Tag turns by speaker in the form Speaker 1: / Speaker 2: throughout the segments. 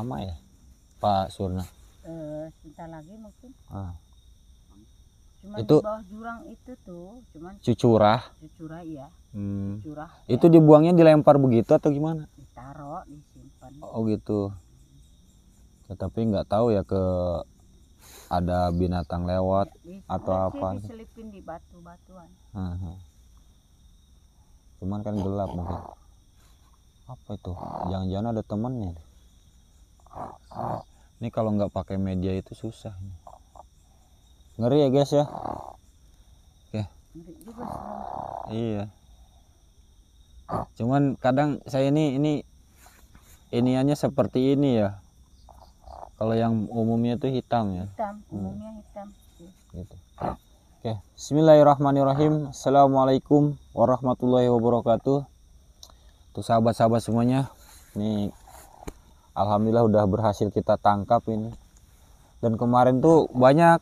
Speaker 1: lama ya Pak Surna?
Speaker 2: Eh, sebentar lagi mungkin.
Speaker 1: Ah. Cuman itu di
Speaker 2: bawah jurang itu tuh, cuman cucurah. Cucurah iya.
Speaker 1: Hmm. Cucurah. Itu ya. dibuangnya dilempar begitu atau gimana?
Speaker 2: Ditaruh, disimpan.
Speaker 1: Oh gitu. Ya, tapi nggak tahu ya ke ada binatang lewat ya, di, atau iya apa?
Speaker 2: Diselipin di batu-batuan.
Speaker 1: Uh -huh. Cuman kan gelap mungkin. Apa itu? Jangan-jangan ada temannya ini kalau nggak pakai media itu susah ngeri ya guys ya oke iya cuman kadang saya ini ini iniannya seperti ini ya kalau yang umumnya itu hitam ya
Speaker 2: hitam hmm. umumnya hitam
Speaker 1: gitu oke Bismillahirrahmanirrahim Assalamualaikum warahmatullahi wabarakatuh untuk sahabat-sahabat semuanya nih alhamdulillah udah berhasil kita tangkap ini dan kemarin tuh banyak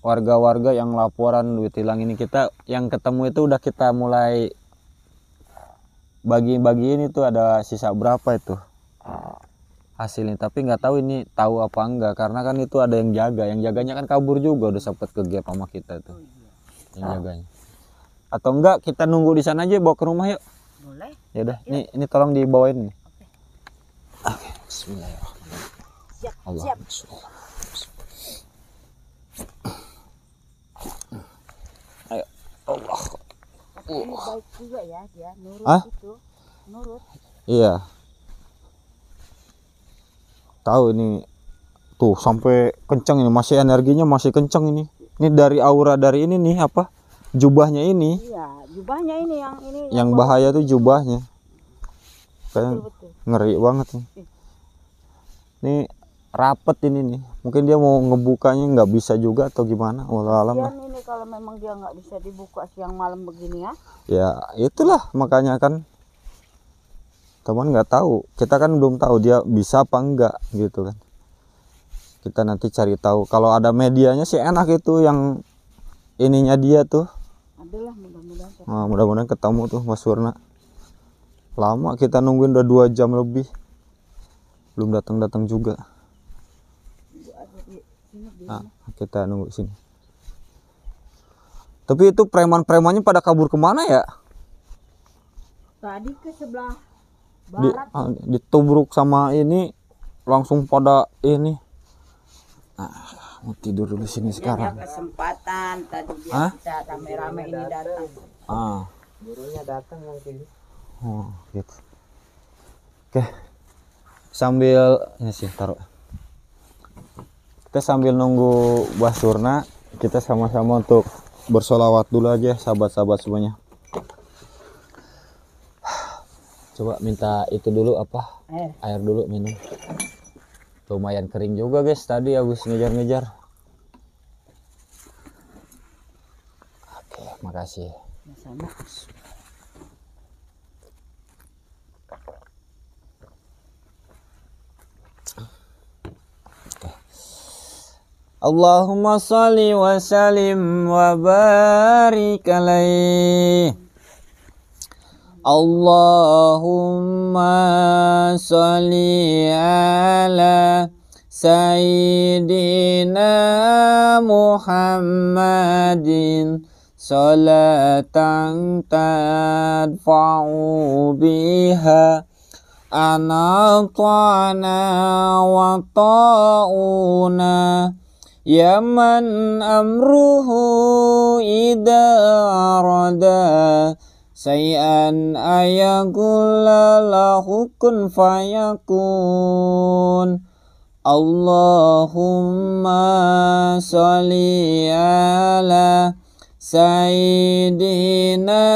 Speaker 1: warga-warga yang laporan duit hilang ini kita yang ketemu itu udah kita mulai bagi-bagiin itu ada sisa berapa itu hasilnya tapi nggak tahu ini tahu apa enggak karena kan itu ada yang jaga yang jaganya kan kabur juga udah sempat gap sama kita itu yang ah. jaganya atau enggak kita nunggu di sana aja bawa ke rumah yuk boleh ya udah ini ini tolong dibawain nih okay. okay. Bismillahirrahmanirrahim. Allah
Speaker 2: Ayo. Allah. Ini ya
Speaker 1: Iya. Tahu ini tuh sampai kenceng ini masih energinya masih kenceng ini. Ini dari aura dari ini nih apa? Jubahnya ini.
Speaker 2: Iya, jubahnya ini yang ini.
Speaker 1: Yang, yang bahaya tuh jubahnya. Kayak ngeri banget nih ini rapet ini nih mungkin dia mau ngebukanya nggak bisa juga atau gimana walau alam ya, ini
Speaker 2: kalau memang dia nggak bisa dibuka siang malam begini ya
Speaker 1: ya itulah makanya kan teman nggak tahu kita kan belum tahu dia bisa apa enggak gitu kan kita nanti cari tahu kalau ada medianya sih enak itu yang ininya dia tuh adalah mudah-mudahan nah, mudah-mudahan ketemu tuh Mas Warna lama kita nungguin udah dua jam lebih belum datang datang juga nah, kita nunggu sini tapi itu preman-premannya pada kabur kemana ya
Speaker 3: tadi ke sebelah barat di, ah,
Speaker 1: ditubruk sama ini langsung pada ini nah mau tidur dulu sini iya, dia sekarang.
Speaker 3: kesempatan tadi dia Hah? bisa rame-rame ini datang. Ah. Burunya datang mungkin.
Speaker 1: Oh, gitu. Oke. Okay sambil ini sih taruh kita sambil nunggu buah surna kita sama-sama untuk bersolawat dulu aja sahabat-sahabat semuanya coba minta itu dulu apa air, air dulu minum lumayan kering juga guys tadi Agus ngejar-ngejar oke makasih
Speaker 2: Sama.
Speaker 3: اللهم صل وسلم وبارك عليه اللهم صل على سيدنا محمد صلاة تدفع بها أنا طعنا وطاؤنا Ya Yaman amruhu ida arada Sayan ayakulla lahu kun fayakun Allahumma salli ala Sayyidina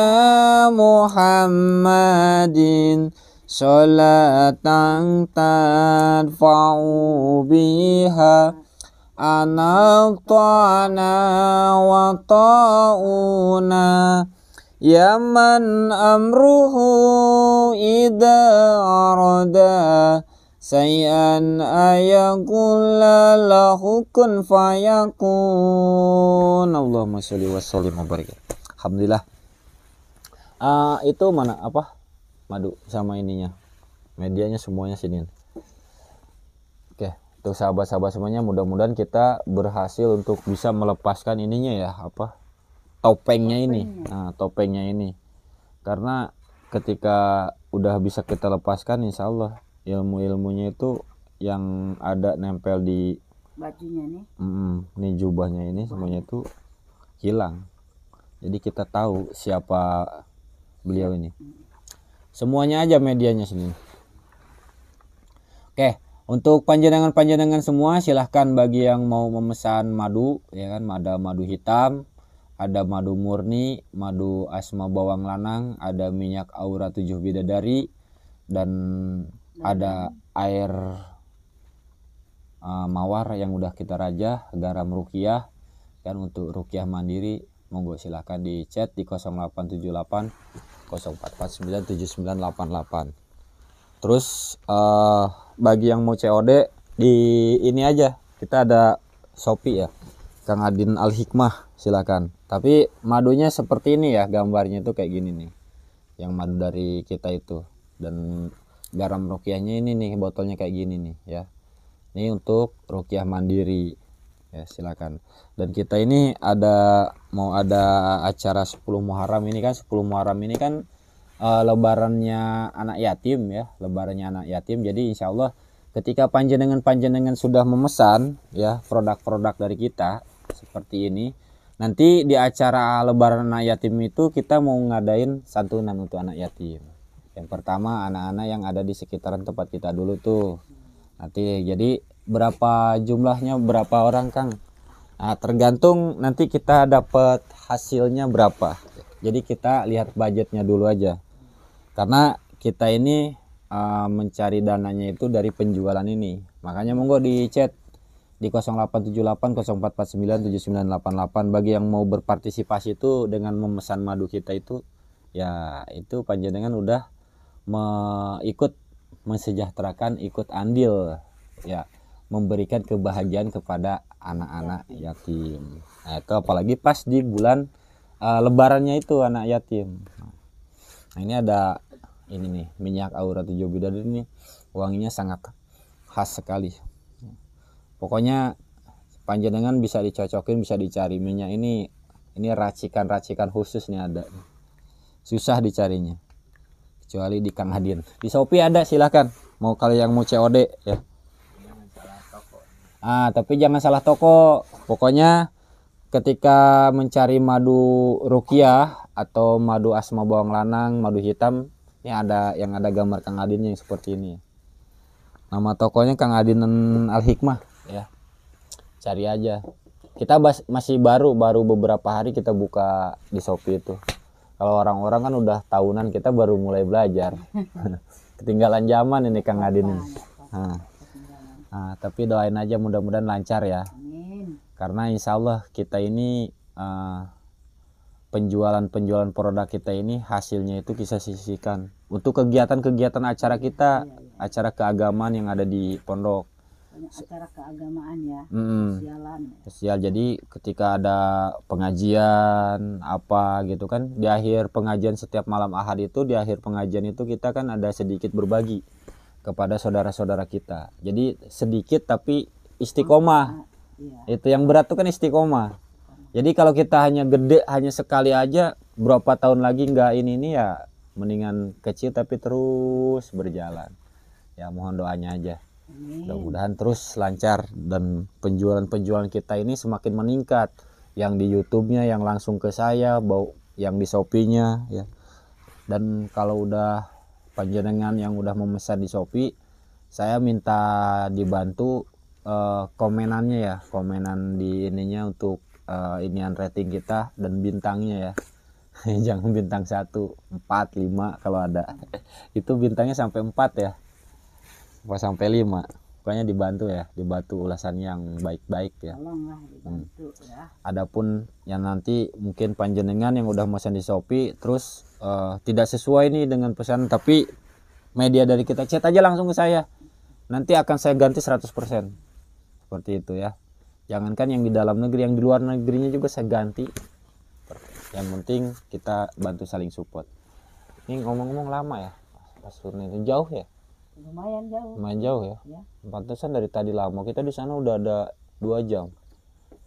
Speaker 3: Muhammadin Salatan tadfa'u biha anatana wa ta'una Ya man amruhu idha arada Sayyan ayakulla lahukun fayakun Allahumma sholli wa salli mubarak Alhamdulillah uh, Itu mana apa
Speaker 1: Madu sama ininya Medianya semuanya sini untuk gitu, sahabat-sahabat semuanya mudah-mudahan kita berhasil untuk bisa melepaskan ininya ya apa topengnya ini nah, topengnya ini karena ketika udah bisa kita lepaskan insya Allah ilmu-ilmunya itu yang ada nempel di
Speaker 2: bajunya ini,
Speaker 1: mm, nih jubahnya ini semuanya itu hilang jadi kita tahu siapa beliau ini semuanya aja medianya sini oke untuk panjenengan-panjenengan semua silahkan bagi yang mau memesan madu ya kan ada madu hitam, ada madu murni, madu asma bawang lanang, ada minyak aura tujuh bidadari dan ada air uh, mawar yang udah kita rajah, garam rukiah dan untuk rukiah mandiri monggo silahkan di chat di 0878 04497988 terus uh, bagi yang mau COD di ini aja kita ada Shopee ya Kang Adin Al Hikmah silakan tapi madunya seperti ini ya gambarnya itu kayak gini nih yang madu dari kita itu dan garam rukiahnya ini nih botolnya kayak gini nih ya ini untuk rukiah mandiri ya silakan dan kita ini ada mau ada acara 10 Muharram ini kan 10 Muharram ini kan uh, lebarannya anak yatim ya lebarannya anak yatim jadi insya Allah ketika panjenengan panjenengan sudah memesan ya produk-produk dari kita seperti ini nanti di acara lebaran anak yatim itu kita mau ngadain santunan untuk anak yatim yang pertama anak-anak yang ada di sekitaran tempat kita dulu tuh nanti jadi berapa jumlahnya berapa orang kang nah, tergantung nanti kita dapat hasilnya berapa jadi kita lihat budgetnya dulu aja karena kita ini uh, mencari dananya itu dari penjualan ini makanya monggo di chat di 087804497988 bagi yang mau berpartisipasi itu dengan memesan madu kita itu ya itu panjenengan udah me ikut mensejahterakan ikut andil ya memberikan kebahagiaan kepada anak-anak yatim nah, itu apalagi pas di bulan uh, lebarannya itu anak yatim nah, ini ada ini nih minyak aura tujuh bidadari ini wanginya sangat khas sekali pokoknya panjenengan bisa dicocokin bisa dicari minyak ini ini racikan-racikan khusus nih ada susah dicarinya kecuali di Kang Hadin di Shopee ada silahkan mau kali yang mau COD ya ah tapi jangan salah toko pokoknya ketika mencari madu rukiah atau madu asma bawang lanang madu hitam ini ada yang ada gambar Kang Adin yang seperti ini. Nama tokonya Kang Adin Al Hikmah ya. Cari aja. Kita bas, masih baru baru beberapa hari kita buka di Shopee itu. Kalau orang-orang kan udah tahunan kita baru mulai belajar. Ketinggalan zaman ini Kang Adin ini. Nah. nah, tapi doain aja mudah-mudahan lancar ya. Karena insya Allah kita ini penjualan eh, penjualan-penjualan produk kita ini hasilnya itu kita sisihkan untuk kegiatan-kegiatan acara kita, iya, iya. acara keagamaan yang ada di pondok. Banyak
Speaker 2: acara keagamaan ya, Hmm. sosialan.
Speaker 1: Sosial. Jadi ketika ada pengajian apa gitu kan, di akhir pengajian setiap malam Ahad itu di akhir pengajian itu kita kan ada sedikit berbagi kepada saudara-saudara kita. Jadi sedikit tapi istiqomah. Iya. Itu yang berat tuh kan istiqomah. Jadi kalau kita hanya gede hanya sekali aja berapa tahun lagi nggak ini ini ya mendingan kecil tapi terus berjalan ya mohon doanya aja mudah-mudahan terus lancar dan penjualan-penjualan kita ini semakin meningkat yang di YouTube-nya yang langsung ke saya bau yang di Shopee-nya ya dan kalau udah panjenengan yang udah memesan di Shopee saya minta dibantu uh, komenannya ya komenan di ininya untuk uh, inian rating kita dan bintangnya ya jangan bintang satu empat lima kalau ada itu bintangnya sampai empat ya pas sampai lima pokoknya dibantu ya dibantu ulasan yang baik-baik ya,
Speaker 2: hmm. Ya.
Speaker 1: adapun yang nanti mungkin panjenengan yang udah mesin di Shopee terus uh, tidak sesuai nih dengan pesan tapi media dari kita chat aja langsung ke saya nanti akan saya ganti 100% seperti itu ya jangankan yang di dalam negeri yang di luar negerinya juga saya ganti yang penting kita bantu saling support ini ngomong-ngomong lama ya pas turun itu jauh ya
Speaker 2: lumayan jauh lumayan
Speaker 1: jauh ya, ya. pantesan dari tadi lama kita di sana udah ada dua jam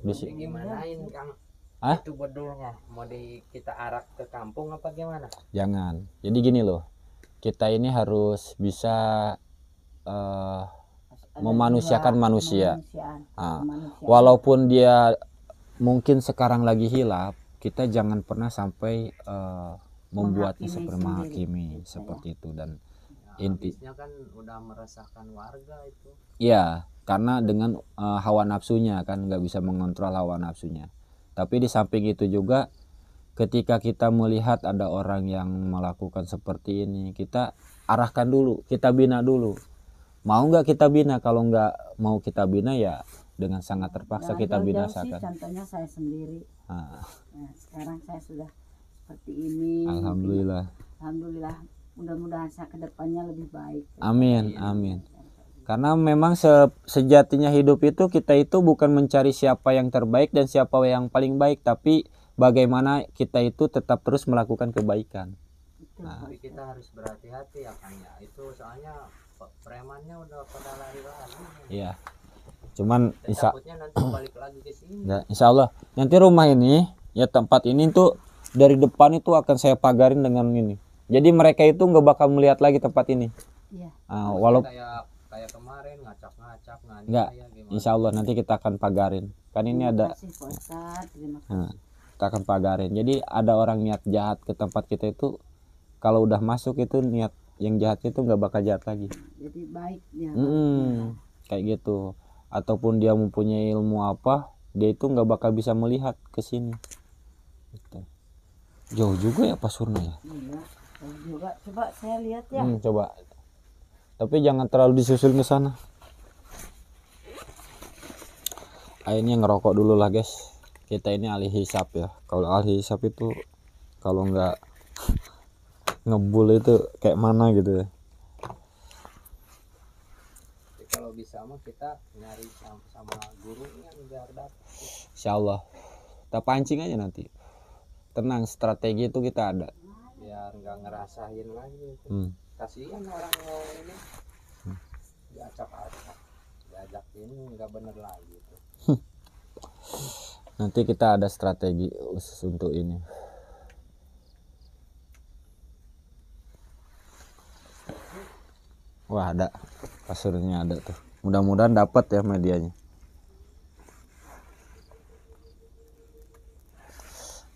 Speaker 1: di sini gimanain kang Hah? itu bedulnya mau di kita arak ke kampung apa gimana jangan jadi gini loh kita ini harus bisa uh, memanusiakan manusia. Nah, manusia ah. walaupun dia mungkin sekarang lagi hilap kita jangan pernah sampai uh, eh, membuatnya seperti menghakimi iya. seperti itu dan ya, inti kan udah meresahkan warga itu ya karena dengan uh, hawa nafsunya kan nggak bisa mengontrol hawa nafsunya tapi di samping itu juga ketika kita melihat ada orang yang melakukan seperti ini kita arahkan dulu kita bina dulu mau nggak kita bina kalau nggak mau kita bina ya dengan sangat terpaksa ya, kita jauh binasakan. Sih,
Speaker 2: contohnya saya sendiri Nah, sekarang saya sudah seperti ini
Speaker 1: alhamdulillah
Speaker 2: alhamdulillah mudah-mudahan saya kedepannya lebih baik
Speaker 1: amin iya. amin karena memang se sejatinya hidup itu kita itu bukan mencari siapa yang terbaik dan siapa yang paling baik tapi bagaimana kita itu tetap terus melakukan kebaikan nah. tapi kita harus berhati-hati ya kan ya itu soalnya premannya udah pada lari-lari iya cuman insya nah, insya Allah nanti rumah ini ya tempat ini tuh dari depan itu akan saya pagarin dengan ini jadi mereka itu nggak bakal melihat lagi tempat ini ya. nah, walaupun
Speaker 2: kayak kemarin
Speaker 1: ngacak-ngacak nggak ya, insya Allah nanti kita akan pagarin kan ini ada Nah, kita akan pagarin jadi ada orang niat jahat ke tempat kita itu kalau udah masuk itu niat yang jahat itu nggak bakal jahat lagi
Speaker 2: jadi baiknya
Speaker 1: kayak gitu ataupun dia mempunyai ilmu apa dia itu nggak bakal bisa melihat ke sini gitu. jauh juga ya Surna ya
Speaker 2: iya, coba saya lihat
Speaker 1: ya hmm, coba tapi jangan terlalu disusul ke sana akhirnya ngerokok dulu lah guys kita ini alih hisap ya kalau alih hisap itu kalau nggak ngebul itu kayak mana gitu ya bisa mah kita nyari sama, sama gurunya biar dapat insya Allah kita pancing aja nanti tenang strategi itu kita ada biar nggak ngerasain lagi itu. Hmm. kasihan orang yang ini hmm. diacak-acak diajak ini nggak bener lagi itu nanti kita ada strategi khusus untuk ini wah ada kasurnya ada tuh mudah-mudahan dapat ya medianya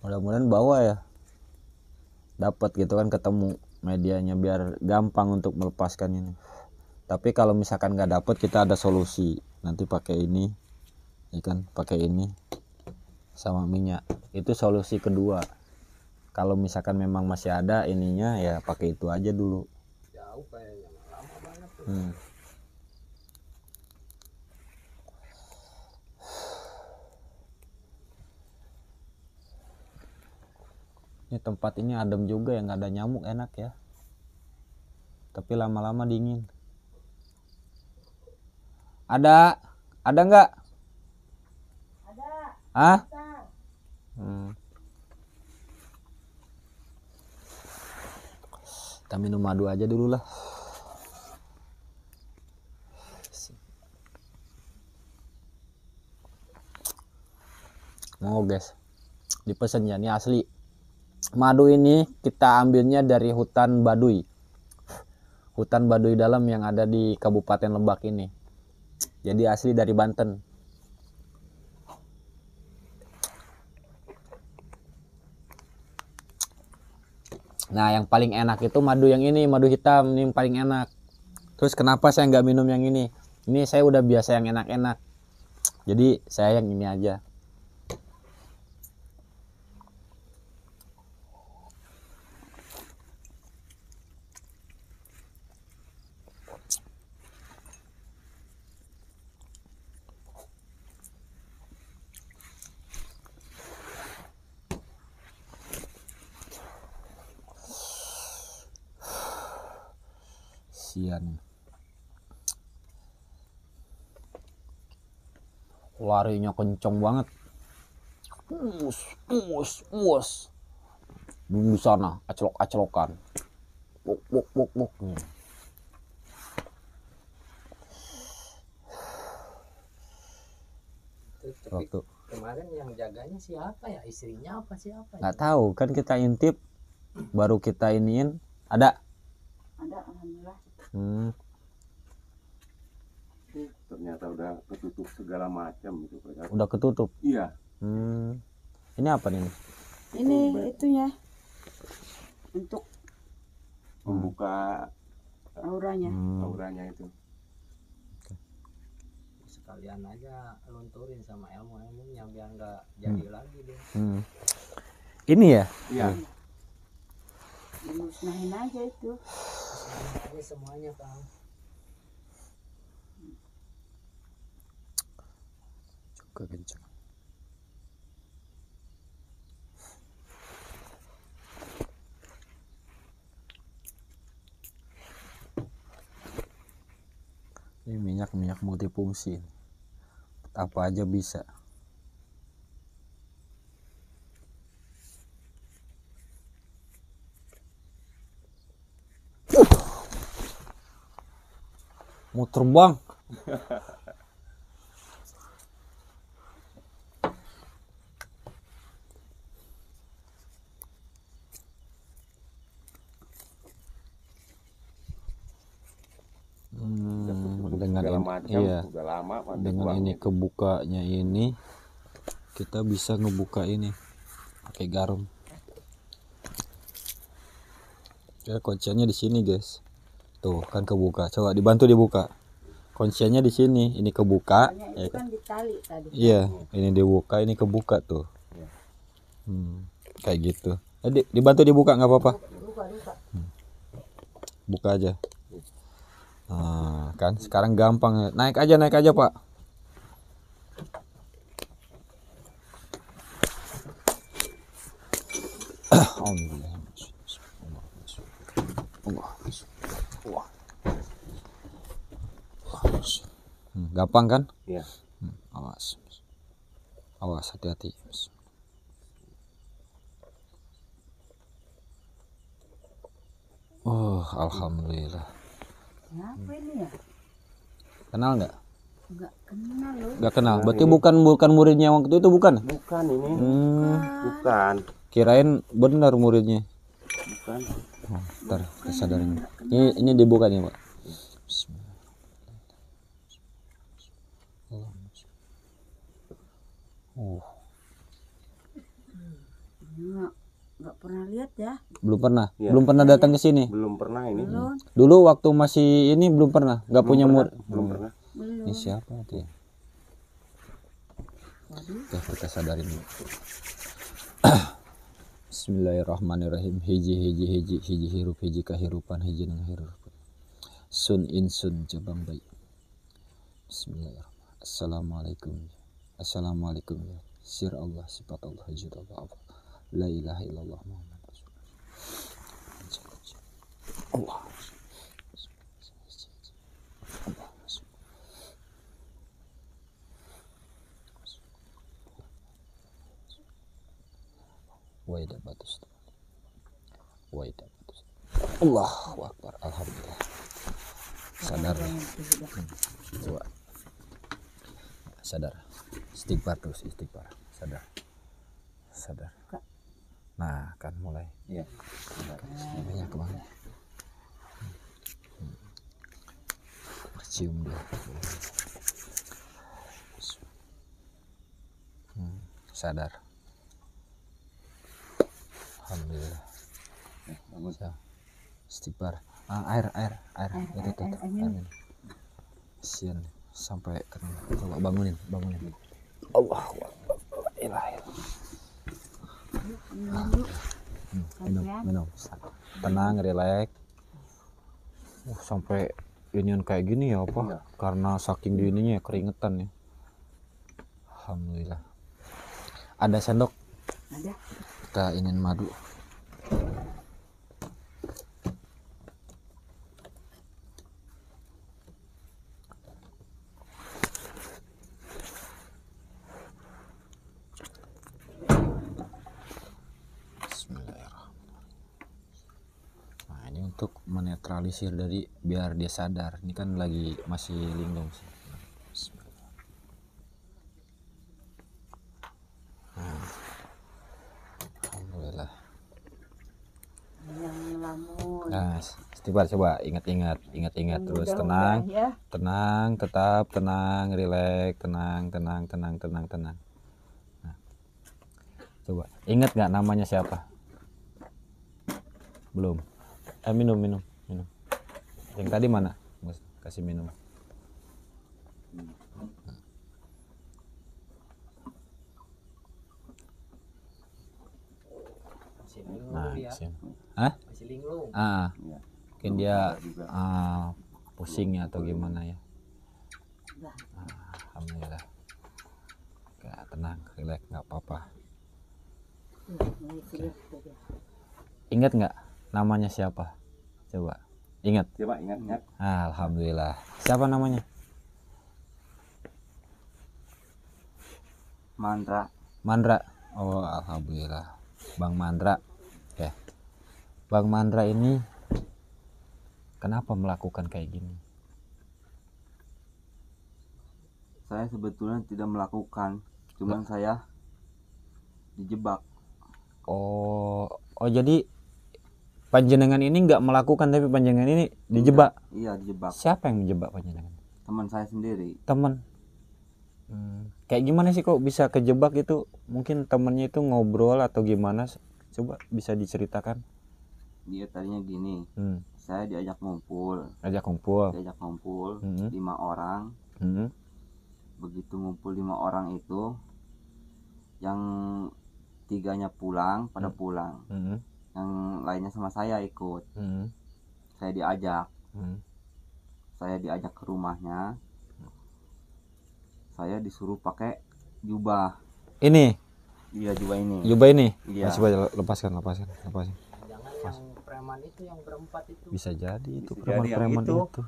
Speaker 1: mudah-mudahan bawa ya dapat gitu kan ketemu medianya biar gampang untuk melepaskan ini tapi kalau misalkan nggak dapat kita ada solusi nanti pakai ini ya kan? pakai ini sama minyak itu solusi kedua kalau misalkan memang masih ada ininya ya pakai itu aja dulu
Speaker 2: jauh kayaknya lama banget
Speaker 1: hmm. ini tempat ini adem juga yang nggak ada nyamuk enak ya tapi lama-lama dingin ada ada nggak ada ah hmm. kita minum madu aja dulu lah mau guys dipesan ya ini asli madu ini kita ambilnya dari hutan Baduy. Hutan Baduy dalam yang ada di Kabupaten Lebak ini. Jadi asli dari Banten. Nah yang paling enak itu madu yang ini, madu hitam ini yang paling enak. Terus kenapa saya nggak minum yang ini? Ini saya udah biasa yang enak-enak. Jadi saya yang ini aja. warinya kenceng banget
Speaker 3: mus mus mus
Speaker 1: di sana acelok acelokan
Speaker 3: buk buk buk buk
Speaker 1: waktu kemarin yang jaganya siapa ya istrinya apa siapa nggak ya? tahu kan kita intip baru kita iniin ada
Speaker 2: ada alhamdulillah hmm ternyata udah ketutup segala macam gitu ya. udah ketutup iya
Speaker 1: hmm. ini apa nih
Speaker 2: ini oh, itunya untuk hmm. membuka auranya hmm. auranya itu
Speaker 1: sekalian aja lunturin sama ilmu ilmunya biar nggak jadi hmm. lagi deh hmm. ini ya iya hmm. dimusnahin aja itu semuanya kang ke kencang ini minyak minyak multifungsi apa aja bisa muter bang kan iya. udah lama dengan ini ini kebukanya ini kita bisa ngebuka ini pakai garam ya kunciannya di sini guys tuh kan kebuka coba dibantu dibuka kunciannya di sini ini kebuka ya kan
Speaker 2: ditali iya
Speaker 1: ini dibuka ini kebuka tuh ya. hmm, kayak gitu Adik, eh, dibantu dibuka nggak apa-apa buka, buka, buka. Hmm. buka aja Nah, kan sekarang gampang ya. naik aja naik aja pak
Speaker 3: oh, iya.
Speaker 1: hmm, gampang kan? Iya. Hmm, awas. Awas hati-hati. Oh, alhamdulillah.
Speaker 2: Siapa hmm. ini ya? Kenal nggak? Nggak kenal
Speaker 1: loh. Nggak kenal. Berarti ini. bukan bukan muridnya waktu itu bukan? Bukan ini. Hmm. Bukan. Kirain benar muridnya.
Speaker 2: Bukan. Oh,
Speaker 1: ntar kesadaran. Ini ini dibuka nih pak. Uh
Speaker 2: nggak pernah lihat ya
Speaker 1: belum pernah ya. belum pernah datang ke sini belum pernah ini belum. dulu waktu masih ini belum pernah nggak punya mur belum pernah ini siapa tuh ya? Oke, kita sadarin dulu Bismillahirrahmanirrahim hiji hiji hiji hiji hirup hiji kahirupan hiji nang hirup sun in sun cabang bayi Bismillahirrahmanirrahim Assalamualaikum Assalamualaikum ya sir Allah sifat Allah Allah Allah la ilaha illallah Muhammad Rasulullah Allah Waida batas Waida batas Allahu Alhamdulillah sadar dua sadar istighfar terus istighfar sadar sadar Nah, kan mulai. Iya. Banyak banget. Tercium dia. Hmm, sadar. Alhamdulillah. Eh, bagus. Ya. Istighfar. Ah, air, air, air. air itu tuh. Air, air, Sian sampai kena. Coba bangunin, bangunin. Allah, Allah, Allah, Hmm, minum minum tenang relax uh, sampai union kayak gini ya apa ya. karena saking di ininya ya, keringetan ya alhamdulillah ada sendok ada kita ingin madu hasil dari biar dia sadar ini kan lagi masih linglung sih coba coba ingat-ingat ingat-ingat terus tenang ya. tenang tetap tenang rileks tenang tenang tenang tenang tenang nah. coba ingat nggak namanya siapa belum eh minum minum yang tadi mana kasih minum nah, ya. Hah? Masih linglung. Ah, ah. Iya. ah ya. mungkin dia ah, pusingnya atau gimana ya. Nah. Ah, Alhamdulillah. Gak tenang, relax, nggak apa-apa. Nah, okay. Ingat nggak namanya siapa? Coba. Ingat.
Speaker 2: Coba ingat, ingat.
Speaker 1: Alhamdulillah. Siapa namanya? Mandra. Mandra. Oh, alhamdulillah. Bang Mandra. Ya. Bang Mandra ini kenapa melakukan kayak gini? Saya sebetulnya tidak melakukan, cuman Loh. saya dijebak. Oh, oh jadi panjenengan ini nggak melakukan tapi panjenengan ini dijebak iya dijebak siapa yang menjebak panjenengan teman saya sendiri teman hmm. kayak gimana sih kok bisa kejebak itu mungkin temennya itu ngobrol atau gimana coba bisa diceritakan
Speaker 2: dia tadinya gini hmm. saya diajak ngumpul ajak ngumpul diajak ngumpul hmm. lima orang hmm. begitu ngumpul lima orang itu yang tiganya pulang pada hmm. pulang hmm yang lainnya sama saya ikut hmm. saya diajak hmm. saya diajak ke rumahnya saya disuruh pakai jubah ini iya jubah ini jubah ini iya.
Speaker 1: coba lepaskan lepaskan lepaskan Lepas. yang preman itu yang berempat itu bisa jadi itu preman-preman itu. itu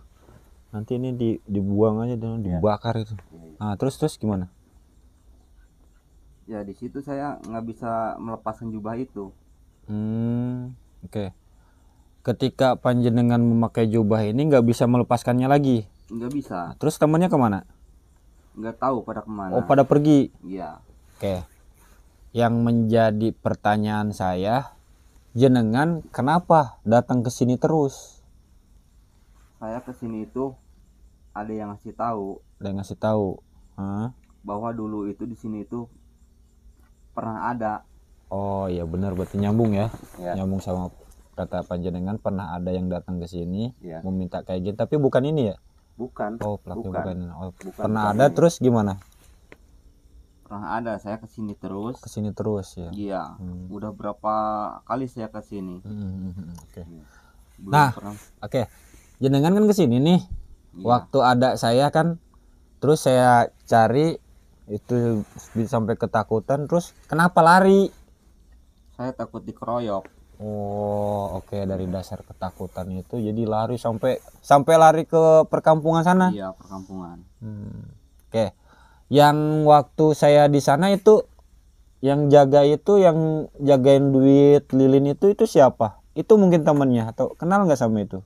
Speaker 1: nanti ini di, dibuang aja dan ya. dibakar itu nah terus terus gimana
Speaker 2: ya di situ saya nggak bisa melepaskan jubah itu
Speaker 1: Hmm, oke. Okay. Ketika panjenengan memakai jubah ini nggak bisa melepaskannya lagi. Nggak bisa. Terus temannya kemana?
Speaker 2: Nggak tahu pada kemana. Oh, pada pergi. Iya.
Speaker 1: Oke. Okay. Yang menjadi pertanyaan saya, jenengan kenapa datang ke sini terus?
Speaker 2: Saya ke sini itu ada yang ngasih tahu.
Speaker 1: Ada yang ngasih tahu. Huh?
Speaker 2: Bahwa dulu itu di sini itu pernah ada
Speaker 1: Oh ya benar berarti nyambung ya. ya. Nyambung sama kata panjenengan pernah ada yang datang ke sini ya. meminta kayak gitu tapi bukan ini ya? Bukan. Oh, pelaku bukan. bukan. Oh, bukan pernah bukan ada terus gimana? Pernah ada, saya ke sini terus. Ke sini terus ya. Iya. Hmm. Udah
Speaker 2: berapa kali saya ke sini? Hmm, hmm, hmm, hmm oke. Okay. Iya. nah, oke.
Speaker 1: Okay. Jenengan kan ke sini nih. Ya. Waktu ada saya kan terus saya cari itu sampai ketakutan terus kenapa lari saya takut dikeroyok oh oke okay. dari dasar ketakutan itu jadi lari sampai sampai lari ke perkampungan sana iya
Speaker 2: perkampungan hmm.
Speaker 1: oke okay. yang waktu saya di sana itu yang jaga itu yang jagain duit lilin itu itu siapa itu mungkin temennya atau kenal nggak sama itu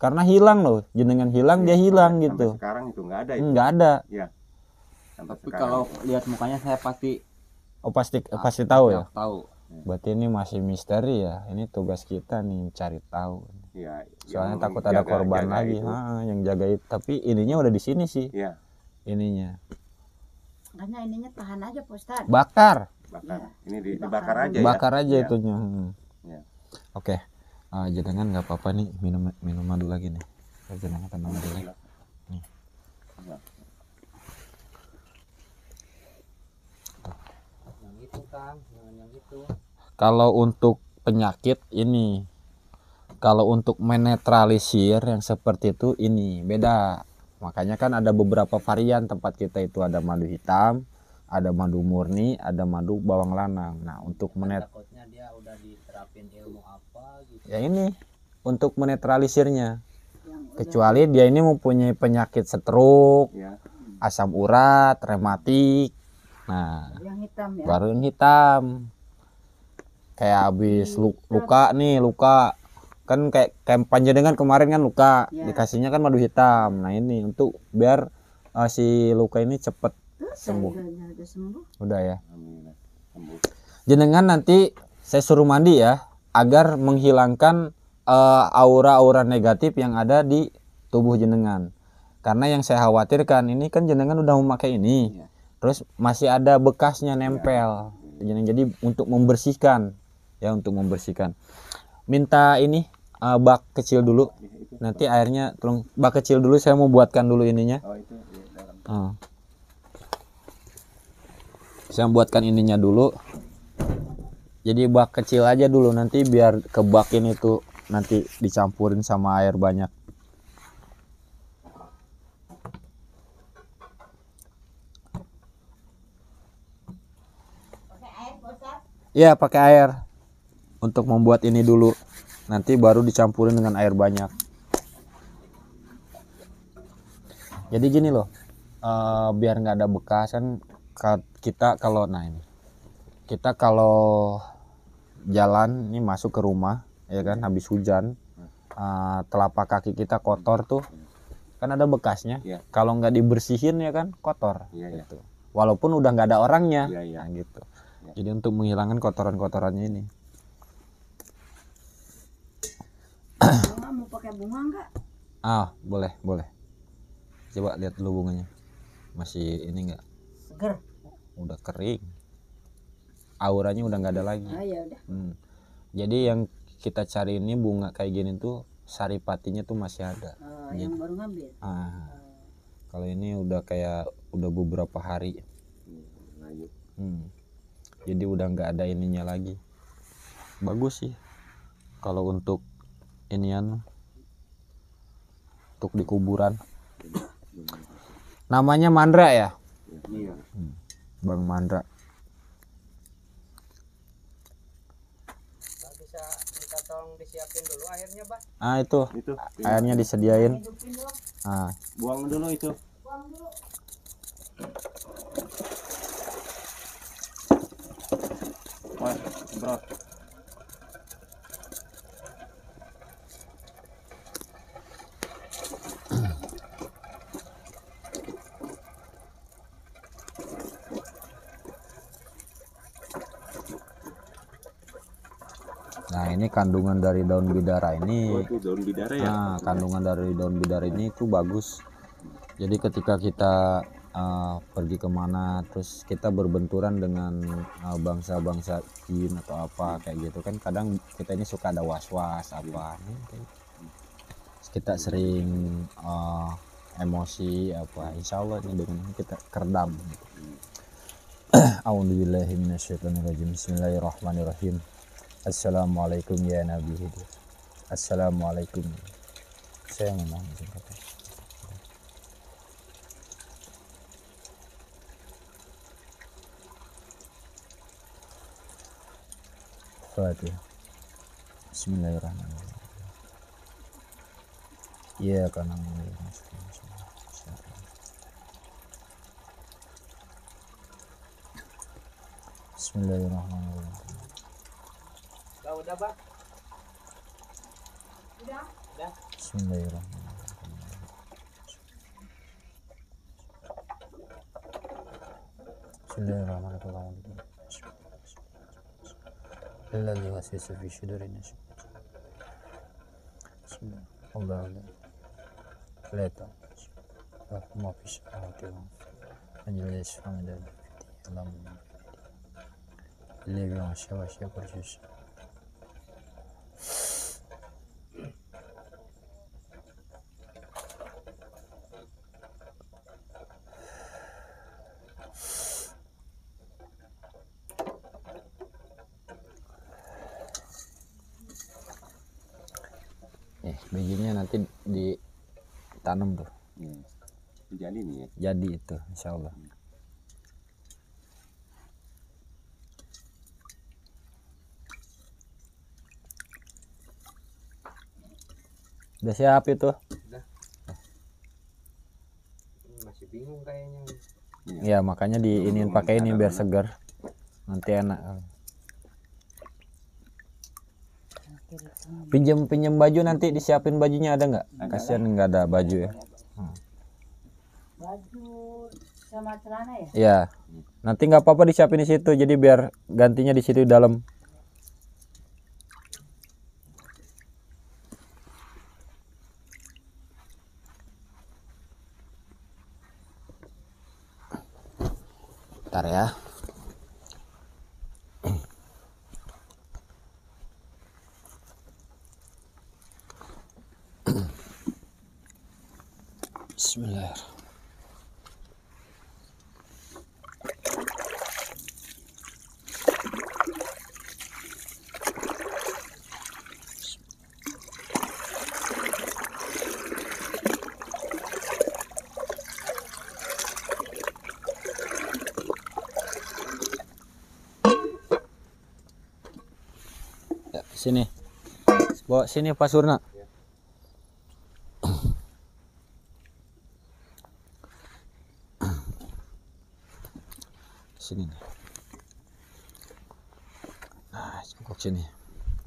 Speaker 1: karena hilang loh jenengan hilang jadi, dia iya, hilang gitu sekarang itu nggak ada hmm, nggak ada ya. tapi sekarang. kalau lihat mukanya saya pasti oh pasti ah, pasti tahu ya tahu Hmm. Berarti ini masih misteri ya. Ini tugas kita nih cari tahu.
Speaker 2: Ya, Soalnya takut jaga, ada korban lagi, ha,
Speaker 1: yang jaga itu. Tapi ininya udah di sini sih. Ya. Ininya.
Speaker 2: Karena ininya tahan aja, Pak Bakar. Bakar. Ya.
Speaker 1: Ini dibakar aja Bakar ya? aja ya. itunya. Hmm. Ya. Oke. Okay. Uh, eh, jangan nggak apa-apa nih minum minum madu lagi nih. jangan tenang madu iya. Nih. Iya. Yang itu, kalau untuk penyakit ini, kalau untuk menetralisir yang seperti itu ini beda. Makanya kan ada beberapa varian tempat kita itu ada madu hitam, ada madu murni, ada madu bawang lanang. Nah, untuk kan menet
Speaker 2: gitu.
Speaker 1: Ya ini untuk menetralisirnya. Kecuali dia ini mempunyai penyakit stroke, ya. asam urat, rematik. Nah,
Speaker 2: yang hitam ya. Baru
Speaker 1: yang hitam kayak habis luka nih luka kan kayak kayak panjenengan kan kemarin kan luka ya. dikasihnya kan madu hitam nah ini untuk biar uh, si luka ini cepet sembuh udah ya jenengan nanti saya suruh mandi ya agar menghilangkan eh, aura-aura uh, negatif yang ada di tubuh jenengan karena yang saya khawatirkan ini kan jenengan udah memakai ini ya. terus masih ada bekasnya nempel ya. jadi untuk membersihkan ya untuk membersihkan minta ini uh, bak kecil dulu nanti airnya tolong bak kecil dulu saya mau buatkan dulu ininya Uh. saya buatkan ininya dulu jadi bak kecil aja dulu nanti biar kebakin itu nanti dicampurin sama air banyak Ya pakai air untuk membuat ini dulu nanti baru dicampurin dengan air banyak jadi gini loh uh, biar nggak ada bekas kan kita kalau nah ini kita kalau jalan ini masuk ke rumah ya kan habis hujan uh, telapak kaki kita kotor tuh kan ada bekasnya ya. kalau nggak dibersihin ya kan kotor ya, ya. walaupun udah nggak ada orangnya ya, ya. Nah, gitu ya. jadi untuk menghilangkan kotoran kotorannya ini
Speaker 3: bunga mau pakai bunga enggak
Speaker 1: ah boleh boleh coba lihat dulu bunganya masih ini enggak seger udah kering auranya udah nggak ada lagi ah, ya udah. Hmm. jadi yang kita cari ini bunga kayak gini tuh saripatinya tuh masih ada oh, yang gitu. baru ngambil ah. oh. kalau ini udah kayak udah beberapa hari hmm, hmm. jadi udah nggak ada ininya lagi bagus sih kalau untuk inian untuk di kuburan namanya Mandra ya iya. hmm, Bang Mandra ah itu, itu airnya disediain
Speaker 2: ah buang dulu itu buang dulu. Wah,
Speaker 1: ini kandungan dari daun bidara ini daun bidara ya nah, kandungan dari daun bidara ini itu bagus jadi ketika kita uh, pergi kemana terus kita berbenturan dengan ah, bangsa-bangsa uh, Jin bangsa atau apa kayak gitu kan kadang kita ini suka ada was-was apa kan. kita sering uh, emosi apa insya Allah ini dengan kita kerdam Alhamdulillahirobbilalamin, Bismillahirrahmanirrahim Assalamualaikum ya Nabi hidup. Assalamualaikum. Saya memang izin kata. Bismillahirrahmanirrahim. Ya karena Bismillahirrahmanirrahim.
Speaker 2: apa? Udah. Udah.
Speaker 1: Bismillahirrahmanirrahim. Bismillahirrahmanirrahim. Allahu Leta. Rahma fi şahati ve Acele şahane tanam tuh ya. Hmm. jadi nih ya jadi itu insya Allah hmm. udah siap itu udah. Hmm, masih bingung kayaknya ya, ya makanya diinin pakai ini biar segar nanti enak pinjam pinjam baju nanti disiapin bajunya ada nggak kasihan nggak ada baju ya
Speaker 2: hmm. baju sama celana ya ya
Speaker 1: nanti nggak apa-apa disiapin di situ jadi biar gantinya di situ dalam
Speaker 2: Ntar ya. Bismillahirrahmanirrahim.
Speaker 1: Ya, sini bawa sini pasurna sini nih nah cengkok sini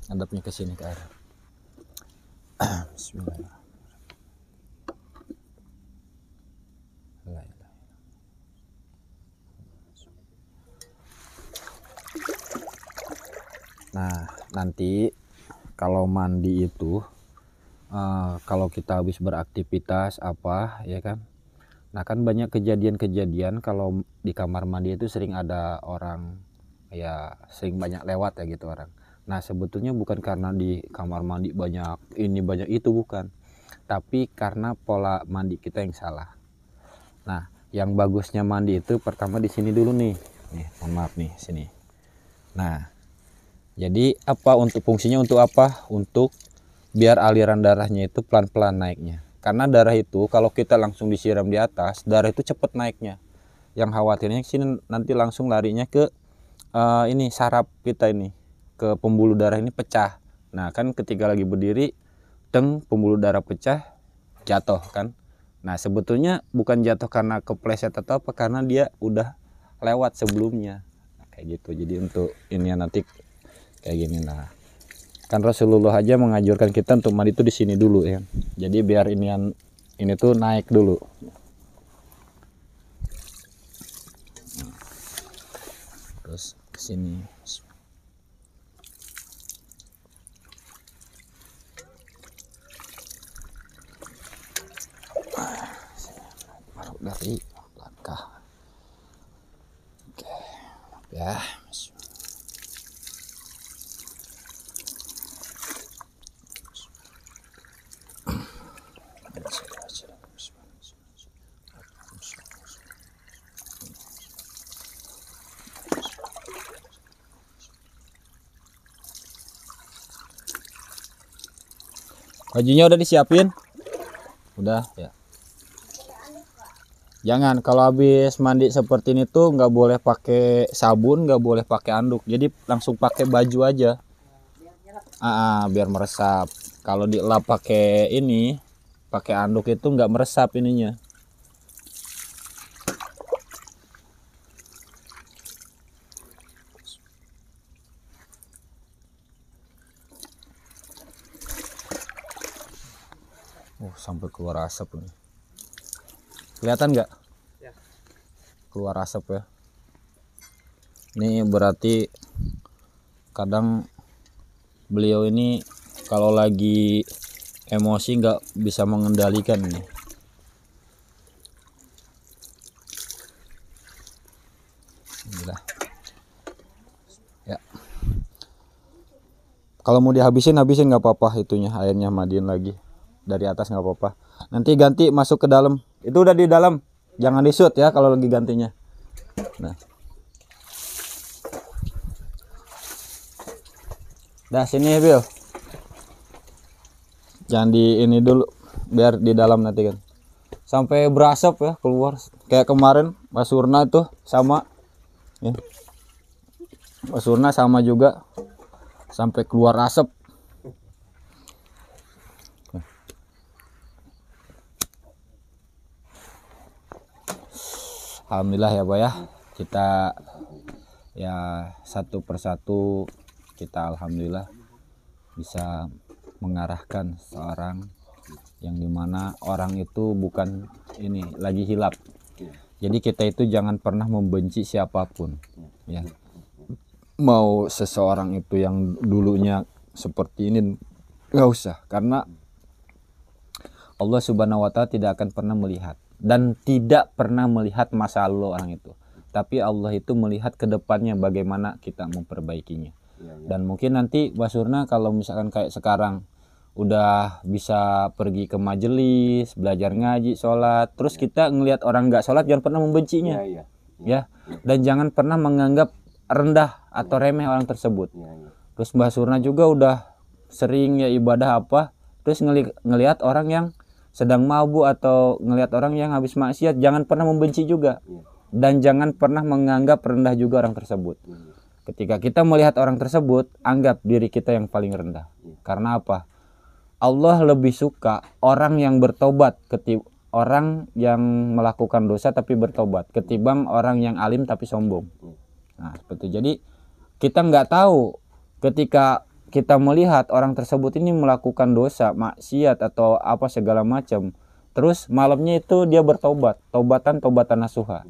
Speaker 1: adapnya ke sini ke air Bismillahirrahmanirrahim Nah, nanti kalau mandi itu uh, kalau kita habis beraktivitas apa ya kan. Nah, kan banyak kejadian-kejadian kalau di kamar mandi itu sering ada orang ya sering banyak lewat ya gitu orang nah sebetulnya bukan karena di kamar mandi banyak ini banyak itu bukan tapi karena pola mandi kita yang salah nah yang bagusnya mandi itu pertama di sini dulu nih nih mohon maaf nih sini nah jadi apa untuk fungsinya untuk apa untuk biar aliran darahnya itu pelan-pelan naiknya karena darah itu kalau kita langsung disiram di atas darah itu cepat naiknya yang khawatirnya sini nanti langsung larinya ke uh, ini saraf kita ini ke pembuluh darah ini pecah nah kan ketika lagi berdiri teng pembuluh darah pecah jatuh kan nah sebetulnya bukan jatuh karena kepleset atau apa karena dia udah lewat sebelumnya nah, kayak gitu jadi untuk ini ya, nanti kayak gini nah kan Rasulullah aja mengajurkan kita untuk mandi itu di sini dulu ya jadi biar ini inian ini tuh naik dulu sini baru ah, dari langkah oke ya Bajunya udah disiapin? Udah ya. Jangan kalau habis mandi seperti ini tuh nggak boleh pakai sabun, nggak boleh pakai anduk. Jadi langsung pakai baju aja. Ah, ah biar meresap. Kalau dielap pakai ini, pakai anduk itu nggak meresap ininya. sampai keluar asap nih. Kelihatan nggak? Ya. Keluar asap ya. Ini berarti kadang beliau ini kalau lagi emosi nggak bisa mengendalikan nih. Ya. Kalau mau dihabisin habisin nggak apa-apa itunya airnya Madin lagi dari atas nggak apa-apa nanti ganti masuk ke dalam itu udah di dalam jangan di shoot ya kalau lagi gantinya nah Nah, sini ya, Bill jangan di ini dulu biar di dalam nanti kan sampai berasap ya keluar kayak kemarin Mas Surna itu sama ya Surna sama juga sampai keluar asap alhamdulillah ya pak ya kita ya satu persatu kita alhamdulillah bisa mengarahkan seorang yang dimana orang itu bukan ini lagi hilap jadi kita itu jangan pernah membenci siapapun ya mau seseorang itu yang dulunya seperti ini nggak usah karena Allah subhanahu wa ta'ala tidak akan pernah melihat dan tidak pernah melihat masa lalu orang itu tapi Allah itu melihat ke depannya bagaimana kita memperbaikinya iya, iya. dan mungkin nanti Basurna kalau misalkan kayak sekarang udah bisa pergi ke majelis belajar ngaji sholat terus iya. kita ngelihat orang nggak sholat jangan pernah membencinya ya, dan jangan pernah menganggap rendah atau remeh orang tersebut terus Basurna juga udah sering ya ibadah apa terus ngelihat orang yang sedang mabuk atau ngelihat orang yang habis maksiat jangan pernah membenci juga iya. dan jangan pernah menganggap rendah juga orang tersebut iya. ketika kita melihat orang tersebut anggap diri kita yang paling rendah iya. karena apa Allah lebih suka orang yang bertobat ketika orang yang melakukan dosa tapi bertobat ketimbang orang yang alim tapi sombong nah seperti jadi kita nggak tahu ketika kita melihat orang tersebut ini melakukan dosa, maksiat atau apa segala macam, terus malamnya itu dia bertobat, tobatan tobatan nasuha.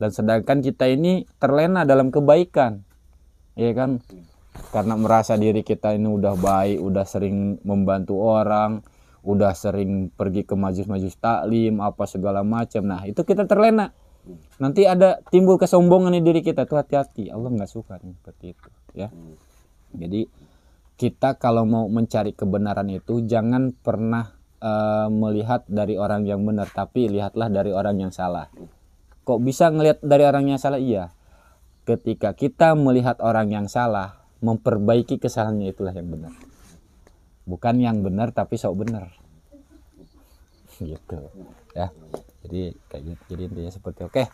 Speaker 1: Dan sedangkan kita ini terlena dalam kebaikan. Ya kan? Karena merasa diri kita ini udah baik, udah sering membantu orang, udah sering pergi ke majelis-majelis taklim apa segala macam. Nah, itu kita terlena. Nanti ada timbul kesombongan di diri kita tuh hati-hati. Allah nggak suka nih seperti itu, ya. Hmm. Jadi kita kalau mau mencari kebenaran itu jangan pernah uh, melihat dari orang yang benar tapi lihatlah dari orang yang salah kok bisa ngelihat dari orang yang salah iya ketika kita melihat orang yang salah memperbaiki kesalahannya itulah yang benar bukan yang benar tapi sok benar gitu ya jadi kayak gitu jadi intinya seperti oke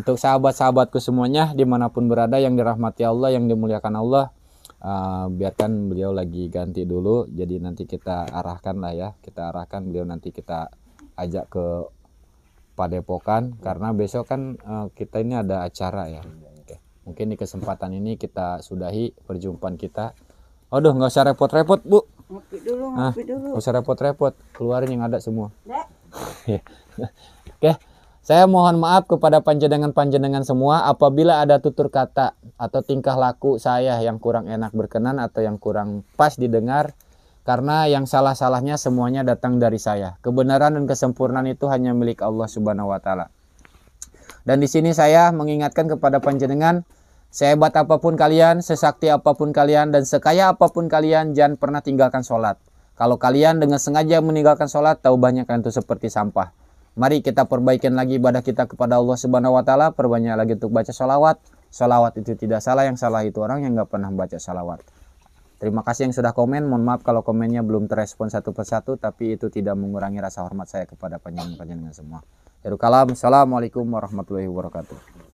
Speaker 1: untuk sahabat-sahabatku semuanya dimanapun berada yang dirahmati Allah yang dimuliakan Allah Ah, biarkan beliau lagi ganti dulu jadi nanti kita arahkan lah ya kita arahkan beliau nanti kita ajak ke Padepokan karena besok kan uh, kita ini ada acara ya Oke. mungkin di kesempatan ini kita sudahi perjumpaan kita Aduh nggak usah repot-repot bu
Speaker 2: ngopi dulu ah, ngopi dulu nggak usah
Speaker 1: repot-repot keluarin yang ada semua Oke saya mohon maaf kepada panjenengan-panjenengan semua apabila ada tutur kata atau tingkah laku saya yang kurang enak berkenan atau yang kurang pas didengar karena yang salah-salahnya semuanya datang dari saya. Kebenaran dan kesempurnaan itu hanya milik Allah Subhanahu wa taala. Dan di sini saya mengingatkan kepada panjenengan, sehebat apapun kalian, sesakti apapun kalian dan sekaya apapun kalian jangan pernah tinggalkan sholat. Kalau kalian dengan sengaja meninggalkan sholat, tahu banyak itu seperti sampah. Mari kita perbaikin lagi ibadah kita kepada Allah Subhanahu wa taala, perbanyak lagi untuk baca sholawat. Sholawat itu tidak salah, yang salah itu orang yang nggak pernah baca sholawat. Terima kasih yang sudah komen. Mohon maaf kalau komennya belum terespon satu persatu, tapi itu tidak mengurangi rasa hormat saya kepada panjang-panjangnya semua. Darul Assalamualaikum warahmatullahi wabarakatuh.